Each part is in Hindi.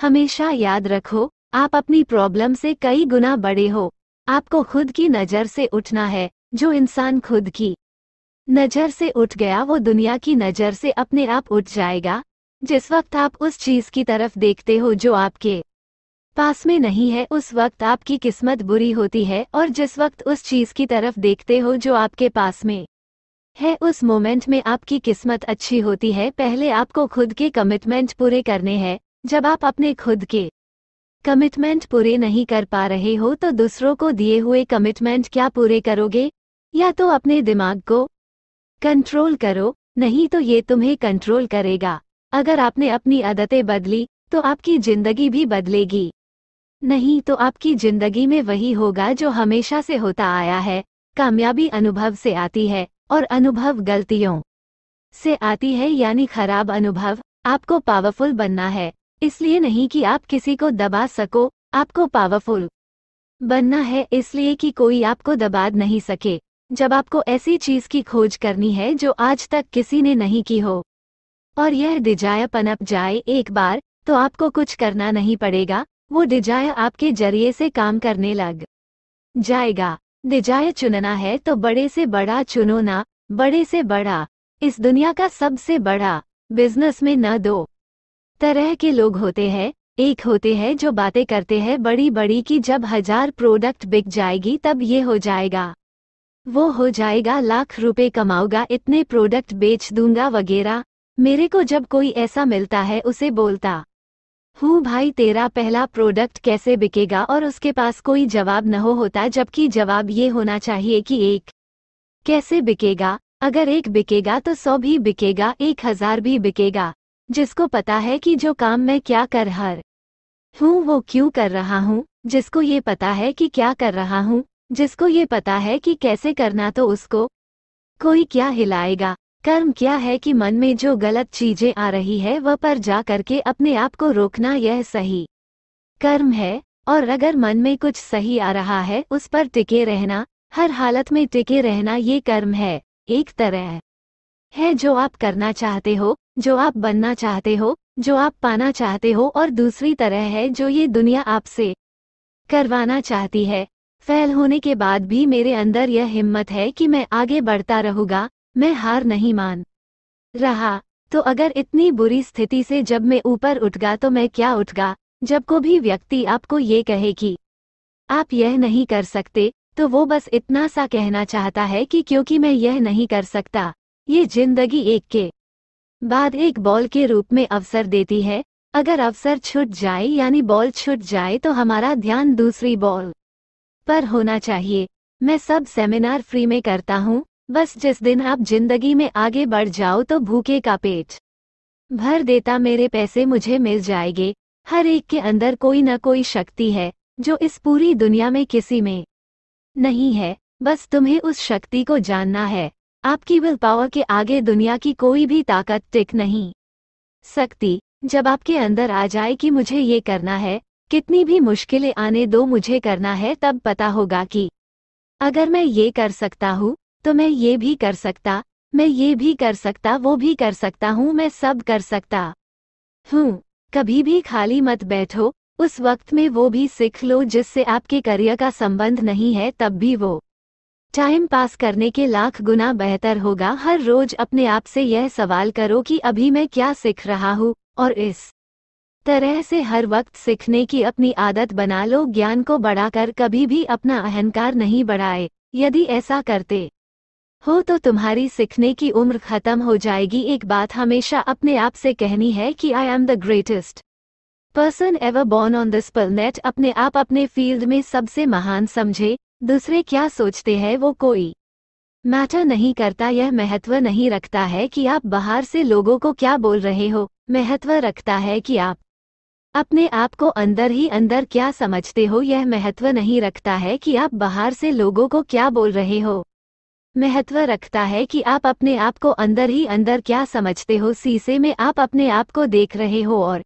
हमेशा याद रखो आप अपनी प्रॉब्लम से कई गुना बड़े हो आपको खुद की नज़र से उठना है जो इंसान खुद की नज़र से उठ गया वो दुनिया की नज़र से अपने आप उठ जाएगा जिस वक्त आप उस चीज़ की तरफ देखते हो जो आपके पास में नहीं है उस वक्त आपकी किस्मत बुरी होती है और जिस वक्त उस चीज़ की तरफ देखते हो जो आपके पास में है उस मोमेंट में आपकी किस्मत अच्छी होती है पहले आपको खुद के कमिटमेंट पूरे करने हैं जब आप अपने खुद के कमिटमेंट पूरे नहीं कर पा रहे हो तो दूसरों को दिए हुए कमिटमेंट क्या पूरे करोगे या तो अपने दिमाग को कंट्रोल करो नहीं तो ये तुम्हें कंट्रोल करेगा अगर आपने अपनी आदतें बदली तो आपकी जिंदगी भी बदलेगी नहीं तो आपकी जिंदगी में वही होगा जो हमेशा से होता आया है कामयाबी अनुभव से आती है और अनुभव गलतियों से आती है यानी खराब अनुभव आपको पावरफुल बनना है इसलिए नहीं कि आप किसी को दबा सको आपको पावरफुल बनना है इसलिए कि कोई आपको दबा नहीं सके जब आपको ऐसी चीज की खोज करनी है जो आज तक किसी ने नहीं की हो और यह डिजायर पनप जाए एक बार तो आपको कुछ करना नहीं पड़ेगा वो डिजायर आपके जरिए से काम करने लग जाएगा डिजायर चुनना है तो बड़े से बड़ा चुनो ना बड़े से बड़ा इस दुनिया का सबसे बड़ा बिजनेस में न दो तरह के लोग होते हैं एक होते हैं जो बातें करते हैं बड़ी बड़ी कि जब हजार प्रोडक्ट बिक जाएगी तब ये हो जाएगा वो हो जाएगा लाख रुपए कमाऊंगा इतने प्रोडक्ट बेच दूंगा वगैरह मेरे को जब कोई ऐसा मिलता है उसे बोलता हूँ भाई तेरा पहला प्रोडक्ट कैसे बिकेगा और उसके पास कोई जवाब न हो होता जबकि जवाब ये होना चाहिए कि एक कैसे बिकेगा अगर एक बिकेगा तो सौ भी बिकेगा एक हजार भी बिकेगा जिसको पता है कि जो काम मैं क्या कर हर हूँ वो क्यों कर रहा हूँ जिसको ये पता है कि क्या कर रहा हूँ जिसको ये पता है कि कैसे करना तो उसको कोई क्या हिलाएगा कर्म क्या है कि मन में जो गलत चीजें आ रही है वह पर जा करके अपने आप को रोकना यह सही कर्म है और अगर मन में कुछ सही आ रहा है उस पर टिके रहना हर हालत में टिके रहना ये कर्म है एक तरह है जो आप करना चाहते हो जो आप बनना चाहते हो जो आप पाना चाहते हो और दूसरी तरह है जो ये दुनिया आपसे करवाना चाहती है फेल होने के बाद भी मेरे अंदर यह हिम्मत है कि मैं आगे बढ़ता रहूँगा मैं हार नहीं मान रहा तो अगर इतनी बुरी स्थिति से जब मैं ऊपर उठगा तो मैं क्या उठगा जब को भी व्यक्ति आपको ये कहे कि आप यह नहीं कर सकते तो वो बस इतना सा कहना चाहता है कि क्योंकि मैं यह नहीं कर सकता ये जिंदगी एक के बाद एक बॉल के रूप में अवसर देती है अगर अवसर छूट जाए यानी बॉल छूट जाए तो हमारा ध्यान दूसरी बॉल पर होना चाहिए मैं सब सेमिनार फ्री में करता हूँ बस जिस दिन आप जिंदगी में आगे बढ़ जाओ तो भूखे का पेट भर देता मेरे पैसे मुझे मिल जाएंगे हर एक के अंदर कोई न कोई शक्ति है जो इस पूरी दुनिया में किसी में नहीं है बस तुम्हें उस शक्ति को जानना है आपकी विल पावर के आगे दुनिया की कोई भी ताकत टिक नहीं सकती जब आपके अंदर आ जाए कि मुझे ये करना है कितनी भी मुश्किलें आने दो मुझे करना है तब पता होगा कि अगर मैं ये कर सकता हूँ तो मैं ये भी कर सकता मैं ये भी कर सकता वो भी कर सकता हूँ मैं सब कर सकता हूँ कभी भी खाली मत बैठो उस वक्त में वो भी सीख लो जिससे आपके करियर का संबंध नहीं है तब भी वो टाइम पास करने के लाख गुना बेहतर होगा हर रोज अपने आप से यह सवाल करो कि अभी मैं क्या सीख रहा हूँ और इस तरह से हर वक्त सीखने की अपनी आदत बना लो ज्ञान को बढ़ाकर कभी भी अपना अहंकार नहीं बढ़ाए यदि ऐसा करते हो तो तुम्हारी सीखने की उम्र खत्म हो जाएगी एक बात हमेशा अपने आप से कहनी है कि I am the greatest person ever born on this planet अपने आप अपने फील्ड में सबसे महान समझे दूसरे क्या सोचते हैं वो कोई मैटर नहीं करता यह महत्व नहीं रखता है कि आप बाहर से लोगों को क्या बोल रहे हो महत्व रखता है कि आप अपने आप को अंदर ही अंदर क्या समझते हो यह महत्व नहीं रखता है कि आप बाहर से लोगों को क्या बोल रहे हो महत्व रखता है कि आप अपने आप को अंदर ही अंदर क्या समझते हो शीशे में आप अपने आप को देख रहे हो और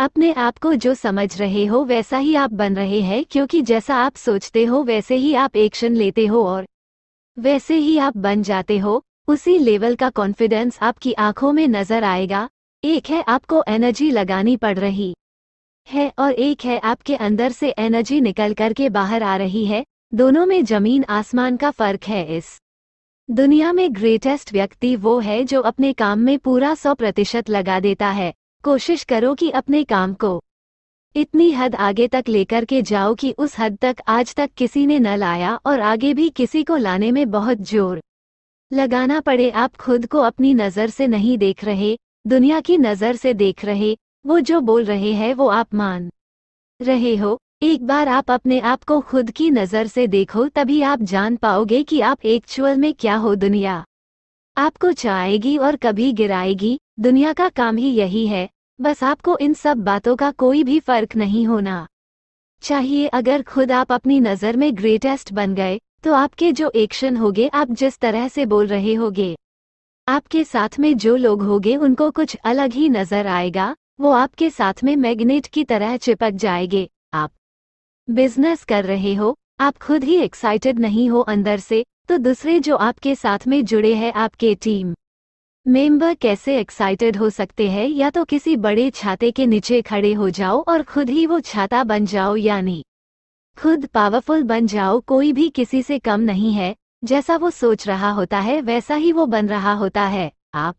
अपने आप को जो समझ रहे हो वैसा ही आप बन रहे हैं क्योंकि जैसा आप सोचते हो वैसे ही आप एक्शन लेते हो और वैसे ही आप बन जाते हो उसी लेवल का कॉन्फिडेंस आपकी आंखों में नजर आएगा एक है आपको एनर्जी लगानी पड़ रही है और एक है आपके अंदर से एनर्जी निकल कर के बाहर आ रही है दोनों में जमीन आसमान का फर्क है इस दुनिया में ग्रेटेस्ट व्यक्ति वो है जो अपने काम में पूरा सौ प्रतिशत लगा देता है कोशिश करो कि अपने काम को इतनी हद आगे तक लेकर के जाओ कि उस हद तक आज तक किसी ने न लाया और आगे भी किसी को लाने में बहुत जोर लगाना पड़े आप खुद को अपनी नज़र से नहीं देख रहे दुनिया की नज़र से देख रहे वो जो बोल रहे हैं वो आप मान रहे हो एक बार आप अपने आप को खुद की नज़र से देखो तभी आप जान पाओगे कि आप एक्चुअल में क्या हो दुनिया आपको चाहेगी और कभी गिराएगी दुनिया का काम ही यही है बस आपको इन सब बातों का कोई भी फर्क नहीं होना चाहिए अगर खुद आप अपनी नज़र में ग्रेटेस्ट बन गए तो आपके जो एक्शन होगे आप जिस तरह से बोल रहे होगे आपके साथ में जो लोग होगे उनको कुछ अलग ही नज़र आएगा वो आपके साथ में मैग्नेट की तरह चिपक जाएंगे आप बिजनेस कर रहे हो आप खुद ही एक्साइटेड नहीं हो अंदर से तो दूसरे जो आपके साथ में जुड़े हैं आपके टीम मेंबर कैसे एक्साइटेड हो सकते हैं या तो किसी बड़े छाते के नीचे खड़े हो जाओ और खुद ही वो छाता बन जाओ यानी खुद पावरफुल बन जाओ कोई भी किसी से कम नहीं है जैसा वो सोच रहा होता है वैसा ही वो बन रहा होता है आप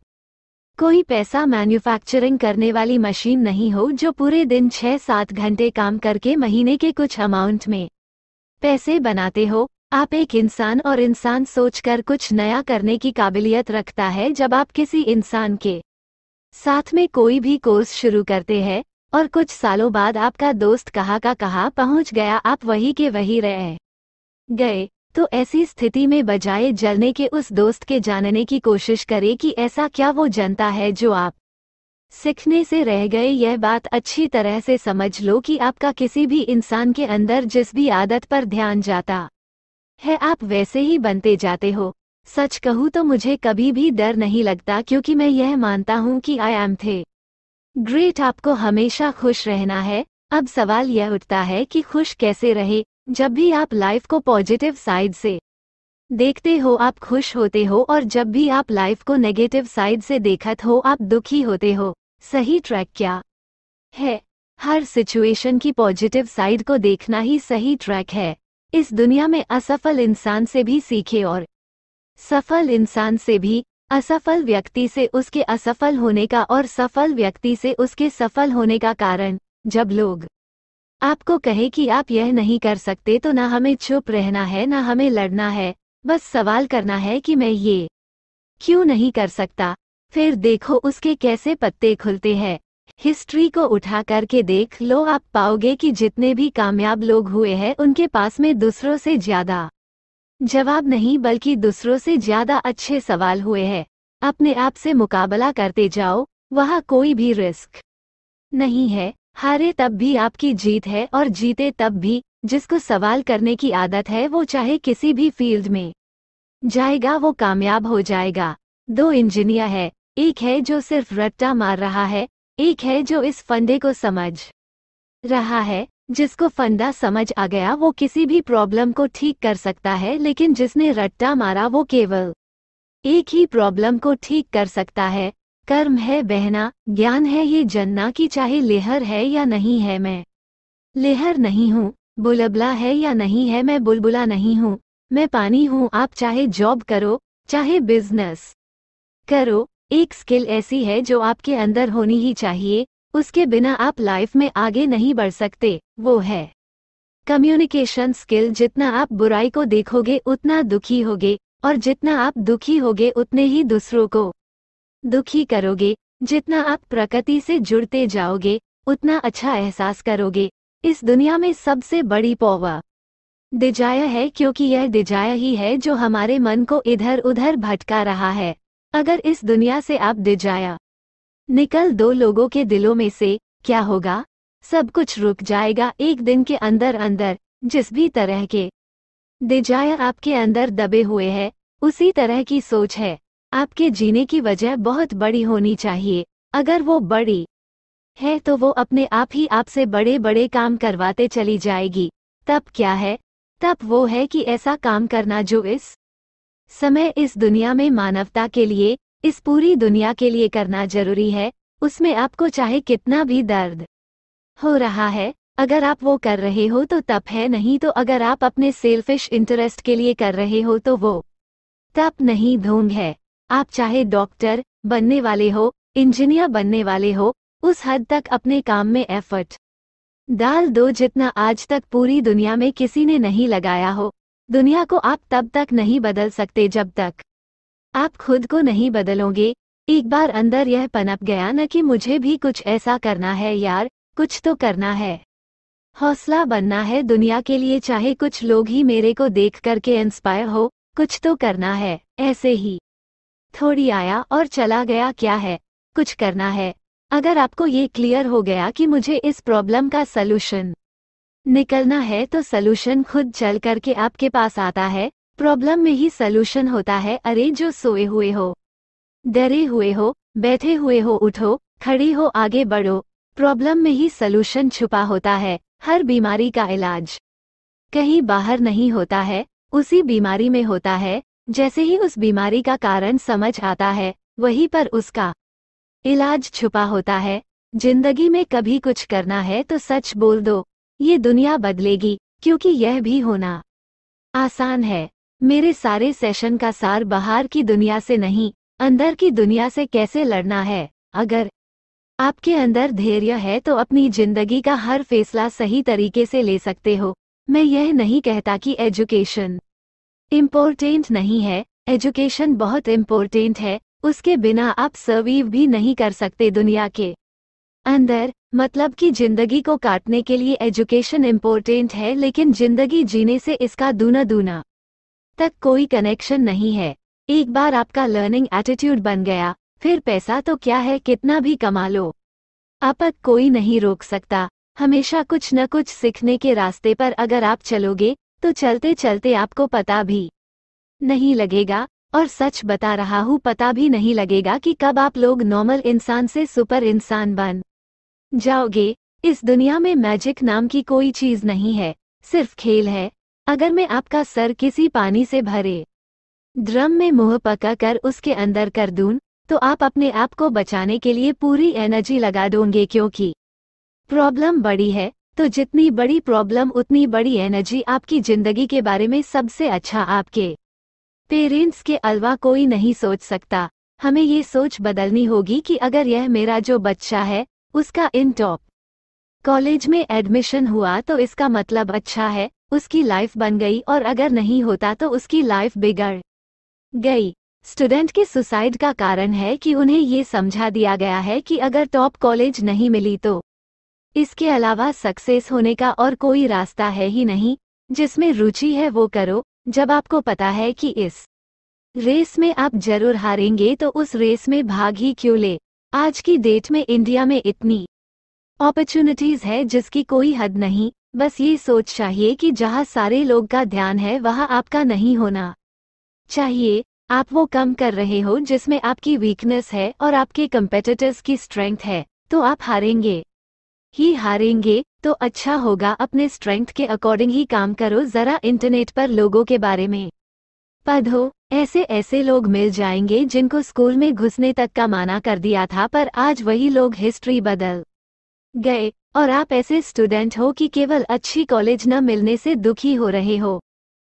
कोई पैसा मैन्युफैक्चरिंग करने वाली मशीन नहीं हो जो पूरे दिन छः सात घंटे काम करके महीने के कुछ अमाउंट में पैसे बनाते हो आप एक इंसान और इंसान सोचकर कुछ नया करने की काबिलियत रखता है जब आप किसी इंसान के साथ में कोई भी कोर्स शुरू करते हैं और कुछ सालों बाद आपका दोस्त कहा का कहा पहुँच गया आप वही के वही रह गए तो ऐसी स्थिति में बजाय जलने के उस दोस्त के जानने की कोशिश करें कि ऐसा क्या वो जनता है जो आप सीखने से रह गए यह बात अच्छी तरह से समझ लो कि आपका किसी भी इंसान के अंदर जिस भी आदत पर ध्यान जाता है आप वैसे ही बनते जाते हो सच कहूँ तो मुझे कभी भी डर नहीं लगता क्योंकि मैं यह मानता हूँ कि आई एम थे ग्रेट आपको हमेशा खुश रहना है अब सवाल यह उठता है कि खुश कैसे रहे जब भी आप लाइफ को पॉजिटिव साइड से देखते हो आप खुश होते हो और जब भी आप लाइफ को नेगेटिव साइड से देखत हो आप दुखी होते हो सही ट्रैक क्या है हर सिचुएशन की पॉजिटिव साइड को देखना ही सही ट्रैक है इस दुनिया में असफल इंसान से भी सीखे और सफल इंसान से भी असफल व्यक्ति से उसके असफल होने का और सफल व्यक्ति से उसके सफल होने का कारण जब लोग आपको कहे कि आप यह नहीं कर सकते तो ना हमें चुप रहना है ना हमें लड़ना है बस सवाल करना है कि मैं ये क्यों नहीं कर सकता फिर देखो उसके कैसे पत्ते खुलते हैं हिस्ट्री को उठा करके देख लो आप पाओगे कि जितने भी कामयाब लोग हुए हैं उनके पास में दूसरों से ज्यादा जवाब नहीं बल्कि दूसरों से ज्यादा अच्छे सवाल हुए हैं अपने आप से मुकाबला करते जाओ वहाँ कोई भी रिस्क नहीं है हारे तब भी आपकी जीत है और जीते तब भी जिसको सवाल करने की आदत है वो चाहे किसी भी फील्ड में जाएगा वो कामयाब हो जाएगा दो इंजीनियर है एक है जो सिर्फ रट्टा मार रहा है एक है जो इस फंदे को समझ रहा है जिसको फंदा समझ आ गया वो किसी भी प्रॉब्लम को ठीक कर सकता है लेकिन जिसने रट्टा मारा वो केवल एक ही प्रॉब्लम को ठीक कर सकता है कर्म है बहना ज्ञान है ये जन्ना की चाहे लेहर है या नहीं है मैं लेहर नहीं हूँ बुलबला है या नहीं है मैं बुलबुला नहीं हूँ मैं पानी हूँ आप चाहे जॉब करो चाहे बिजनेस करो एक स्किल ऐसी है जो आपके अंदर होनी ही चाहिए उसके बिना आप लाइफ में आगे नहीं बढ़ सकते वो है कम्युनिकेशन स्किल जितना आप बुराई को देखोगे उतना दुखी होगे और जितना आप दुखी होगे उतने ही दूसरों को दुखी करोगे जितना आप प्रकृति से जुड़ते जाओगे उतना अच्छा एहसास करोगे इस दुनिया में सबसे बड़ी पौवा डिजाया है क्योंकि यह डिजाया ही है जो हमारे मन को इधर उधर भटका रहा है अगर इस दुनिया से आप जाया निकल दो लोगों के दिलों में से क्या होगा सब कुछ रुक जाएगा एक दिन के अंदर अंदर जिस भी तरह के डिजाया आपके अंदर दबे हुए है उसी तरह की सोच है आपके जीने की वजह बहुत बड़ी होनी चाहिए अगर वो बड़ी है तो वो अपने आप ही आपसे बड़े बड़े काम करवाते चली जाएगी तब क्या है तब वो है कि ऐसा काम करना जो इस समय इस दुनिया में मानवता के लिए इस पूरी दुनिया के लिए करना जरूरी है उसमें आपको चाहे कितना भी दर्द हो रहा है अगर आप वो कर रहे हो तो तप है नहीं तो अगर आप अपने सेल्फिश इंटरेस्ट के लिए कर रहे हो तो वो तप नहीं ढोंग है आप चाहे डॉक्टर बनने वाले हो इंजीनियर बनने वाले हो उस हद तक अपने काम में एफर्ट डाल दो जितना आज तक पूरी दुनिया में किसी ने नहीं लगाया हो दुनिया को आप तब तक नहीं बदल सकते जब तक आप खुद को नहीं बदलोगे एक बार अंदर यह पनप गया न कि मुझे भी कुछ ऐसा करना है यार कुछ तो करना है हौसला बनना है दुनिया के लिए चाहे कुछ लोग ही मेरे को देख करके इंस्पायर हो कुछ तो करना है ऐसे ही थोड़ी आया और चला गया क्या है कुछ करना है अगर आपको ये क्लियर हो गया कि मुझे इस प्रॉब्लम का सलूशन निकलना है तो सलूशन खुद चल करके आपके पास आता है प्रॉब्लम में ही सलूशन होता है अरे जो सोए हुए हो डरे हुए हो बैठे हुए हो उठो खड़े हो आगे बढ़ो प्रॉब्लम में ही सलूशन छुपा होता है हर बीमारी का इलाज कहीं बाहर नहीं होता है उसी बीमारी में होता है जैसे ही उस बीमारी का कारण समझ आता है वही पर उसका इलाज छुपा होता है जिंदगी में कभी कुछ करना है तो सच बोल दो ये दुनिया बदलेगी क्योंकि यह भी होना आसान है मेरे सारे सेशन का सार बाहर की दुनिया से नहीं अंदर की दुनिया से कैसे लड़ना है अगर आपके अंदर धैर्य है तो अपनी जिंदगी का हर फैसला सही तरीके से ले सकते हो मैं यह नहीं कहता कि एजुकेशन इम्पोर्टेंट नहीं है एजुकेशन बहुत इम्पोर्टेंट है उसके बिना आप सर्वीव भी नहीं कर सकते दुनिया के अंदर मतलब कि जिंदगी को काटने के लिए एजुकेशन इम्पोर्टेंट है लेकिन जिंदगी जीने से इसका दूना दूना तक कोई कनेक्शन नहीं है एक बार आपका लर्निंग एटीट्यूड बन गया फिर पैसा तो क्या है कितना भी कमा लो आप कोई नहीं रोक सकता हमेशा कुछ न कुछ सीखने के रास्ते पर अगर आप चलोगे तो चलते चलते आपको पता भी नहीं लगेगा और सच बता रहा हूँ पता भी नहीं लगेगा कि कब आप लोग नॉर्मल इंसान से सुपर इंसान बन जाओगे इस दुनिया में मैजिक नाम की कोई चीज नहीं है सिर्फ खेल है अगर मैं आपका सर किसी पानी से भरे ड्रम में मुंह पका कर उसके अंदर कर दूं तो आप अपने आप को बचाने के लिए पूरी एनर्जी लगा दोगे क्योंकि प्रॉब्लम बड़ी है तो जितनी बड़ी प्रॉब्लम उतनी बड़ी एनर्जी आपकी जिंदगी के बारे में सबसे अच्छा आपके पेरेंट्स के अलावा कोई नहीं सोच सकता हमें ये सोच बदलनी होगी कि अगर यह मेरा जो बच्चा है उसका इन टॉप कॉलेज में एडमिशन हुआ तो इसका मतलब अच्छा है उसकी लाइफ बन गई और अगर नहीं होता तो उसकी लाइफ बिगड़ गई स्टूडेंट के सुसाइड का कारण है कि उन्हें ये समझा दिया गया है कि अगर टॉप कॉलेज नहीं मिली तो इसके अलावा सक्सेस होने का और कोई रास्ता है ही नहीं जिसमें रुचि है वो करो जब आपको पता है कि इस रेस में आप जरूर हारेंगे तो उस रेस में भाग ही क्यों ले आज की डेट में इंडिया में इतनी अपॉर्चुनिटीज है जिसकी कोई हद नहीं बस ये सोच चाहिए कि जहाँ सारे लोग का ध्यान है वहाँ आपका नहीं होना चाहिए आप वो कम कर रहे हो जिसमें आपकी वीकनेस है और आपके कम्पेटिटर्स की स्ट्रेंथ है तो आप हारेंगे ही हारेंगे तो अच्छा होगा अपने स्ट्रेंथ के अकॉर्डिंग ही काम करो जरा इंटरनेट पर लोगों के बारे में पढ़ो ऐसे ऐसे लोग मिल जाएंगे जिनको स्कूल में घुसने तक का माना कर दिया था पर आज वही लोग हिस्ट्री बदल गए और आप ऐसे स्टूडेंट हो कि केवल अच्छी कॉलेज न मिलने से दुखी हो रहे हो